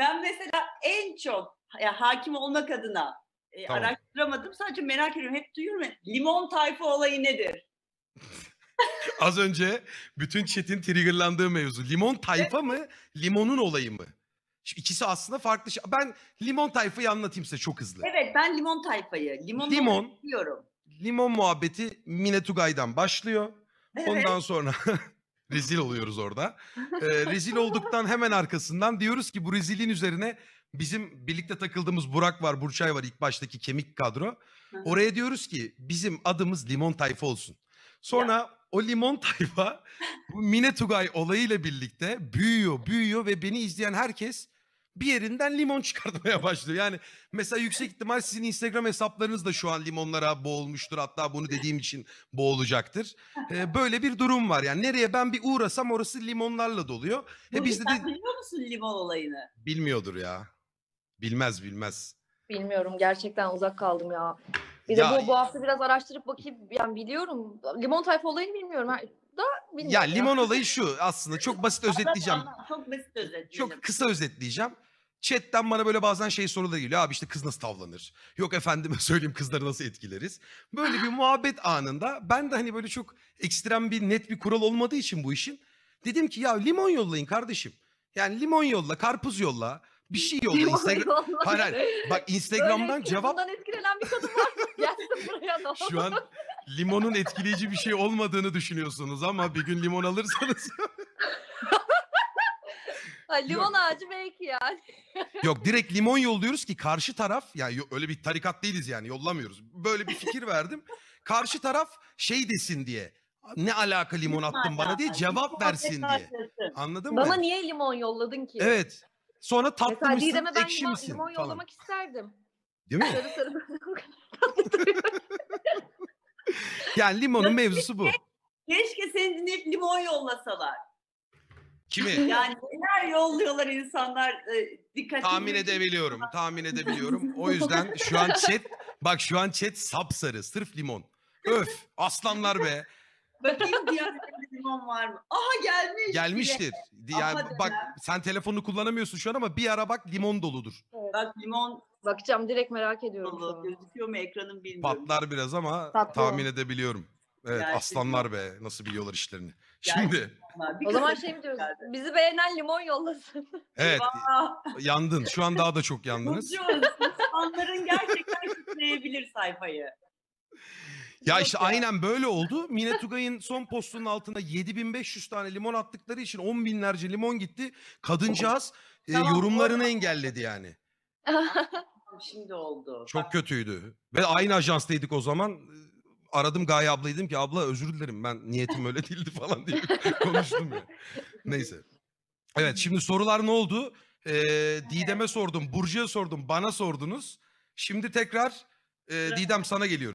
Ben mesela en çok ya, hakim olmak adına e, tamam. araştıramadım. Sadece merak ediyorum. Hep duyuyorum. Limon tayfa olayı nedir? Az önce bütün chat'in triggerlandığı mevzu. Limon tayfa evet. mı? Limonun olayı mı? İkisi aslında farklı. Şey. Ben limon tayfayı anlatayım size çok hızlı. Evet ben limon tayfayı. Limon, limon diyorum. Limon muhabbeti Mine Tugay'dan başlıyor. Evet. Ondan sonra Rezil oluyoruz orada. Ee, rezil olduktan hemen arkasından diyoruz ki bu rezilin üzerine bizim birlikte takıldığımız Burak var, Burçay var ilk baştaki kemik kadro. Oraya diyoruz ki bizim adımız Limon Tayfa olsun. Sonra ya. o Limon Tayfa bu Mine Tugay olayıyla birlikte büyüyor, büyüyor ve beni izleyen herkes bir yerinden limon çıkartmaya başlıyor. Yani mesela yüksek ihtimal sizin Instagram hesaplarınız da şu an limonlara boğulmuştur. Hatta bunu dediğim için boğulacaktır. Ee, böyle bir durum var. Yani nereye ben bir uğrasam orası limonlarla doluyor. He bizde de... biliyor musun limon olayını? Bilmiyordur ya. Bilmez bilmez. Bilmiyorum gerçekten uzak kaldım ya. Bir ya, de bu, bu hafta biraz araştırıp bakayım. Yani biliyorum. Limon tayfa olayını bilmiyorum. Da bilmiyorum. Ya limon olayı şu aslında. Çok basit özetleyeceğim. Anladım, çok basit özetleyeceğim. Çok kısa özetleyeceğim. Chat'ten bana böyle bazen şey soruları geliyor. Abi işte kız nasıl tavlanır? Yok efendime söyleyeyim kızları nasıl etkileriz? Böyle bir muhabbet anında ben de hani böyle çok ekstrem bir net bir kural olmadığı için bu işin dedim ki ya limon yollayın kardeşim. Yani limon yolla, karpuz yolla, bir şey yolla. Instagram, hayır, hayır. Bak Instagram'dan Böyle cevap... etkilenen bir kadın buraya da Şu an limonun etkileyici bir şey olmadığını düşünüyorsunuz ama bir gün limon alırsanız. Ha, limon ağacı belki yani. Yok direkt limon yolluyoruz ki karşı taraf yani öyle bir tarikat değiliz yani yollamıyoruz. Böyle bir fikir verdim. Karşı taraf şey desin diye. Ne alaka limon attın bana diye cevap versin diye. Anladın mı? Bana niye limon yolladın ki? Evet. Sonra tatlı Mesela mısın, Didem'e ben ekşi limon, misin falan. yollamak isterdim. Değil mi? Sarı sarı. Yani limonun mevzusu bu. Şey? Keşke seni dinleyip limon yollasalar. Kimi? Yani neler yolluyorlar insanlar e, dikkat Tahmin edebiliyorum. Tahmin edebiliyorum. O yüzden şu an chat bak şu an chat sapsarı sırf limon. Öf aslanlar be. Bakayım bir limon var mı? Aha gelmiş. Gelmiştir. Bile. Yani bak denen. sen telefonunu kullanamıyorsun şu an ama bir ara bak limon doludur. Evet. Bak limon Bakacağım direkt merak ediyorum. Dolu. Gözüküyor mu ekranın bilmiyorum. Patlar biraz ama Patlı. tahmin edebiliyorum. Evet Gerçekten. aslanlar be nasıl biliyorlar işlerini. Gerçekten. Şimdi o zaman şey mi diyoruz? Geldi. Bizi beğenen limon yollasın. Evet. yandın. Şu an daha da çok yandınız. Burcu, insanların gerçekten kitleyebilir sayfayı. Ya işte aynen böyle oldu. Mine Tugay'ın son postunun altında 7500 tane limon attıkları için 10 binlerce limon gitti. Kadıncağız e, Tamam, yorumlarını engelledi yani. Şimdi oldu. Çok Bak, kötüydü. Ve aynı ajanstaydık o zaman. Aradım Gaye ablayı dedim ki abla özür dilerim ben niyetim öyle değildi falan diye konuştum ya. Neyse. Evet hmm. şimdi sorular ne oldu? Ee, Didem'e sordum, Burcu'ya sordum, bana sordunuz. Şimdi tekrar e, Didem sana geliyor.